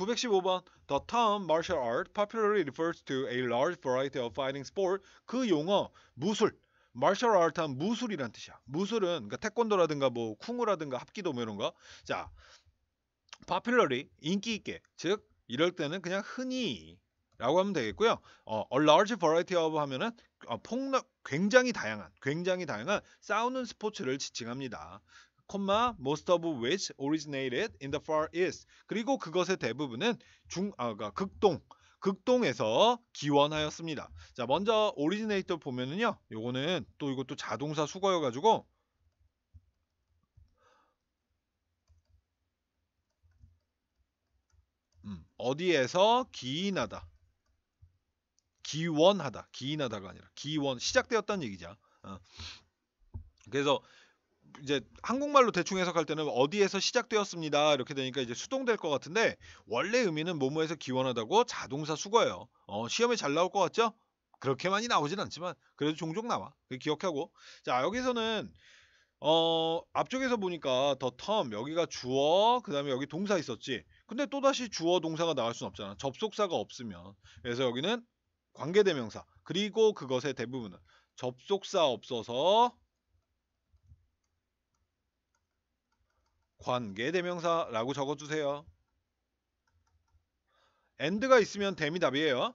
915번 The term martial art popularly refers to a large variety of fighting sport. 그 용어 무술 martial art한 무술이란 뜻이야. 무술은 그러니까 태권도라든가 뭐 쿵우라든가 합기도 뭐 이런 거. 자, popularly 인기 있게 즉 이럴 때는 그냥 흔히 라고 하면 되겠고요. 어, a large variety of 하면은 어, 폭락 굉장히 다양한 굉장히 다양한 싸우는 스포츠를 지칭합니다. most of which originated in the Far East. 그리고 그것의 대부분은 중, 아, 그 극동, 극동에서 기원하였습니다. 자, 먼저 originator 보면은요. 요거는 또 이것도 자동사 수거여 가지고 음, 어디에서 기인하다. 기원하다. 기인하다가 아니라 기원 시작되었다는 얘기죠. 어. 그래서 이제 한국말로 대충 해석할 때는 어디에서 시작되었습니다 이렇게 되니까 이제 수동될 것 같은데 원래 의미는 뭐뭐에서 기원하다고 자동사 수거예요. 어, 시험에 잘 나올 것 같죠? 그렇게 많이 나오진 않지만 그래도 종종 나와. 기억하고 자 여기서는 어, 앞쪽에서 보니까 더텀 여기가 주어 그 다음에 여기 동사 있었지. 근데 또다시 주어 동사가 나갈순 없잖아. 접속사가 없으면 그래서 여기는 관계대명사 그리고 그것의 대부분은 접속사 없어서 관계대명사라고 적어주세요. and가 있으면 댐이 답이에요.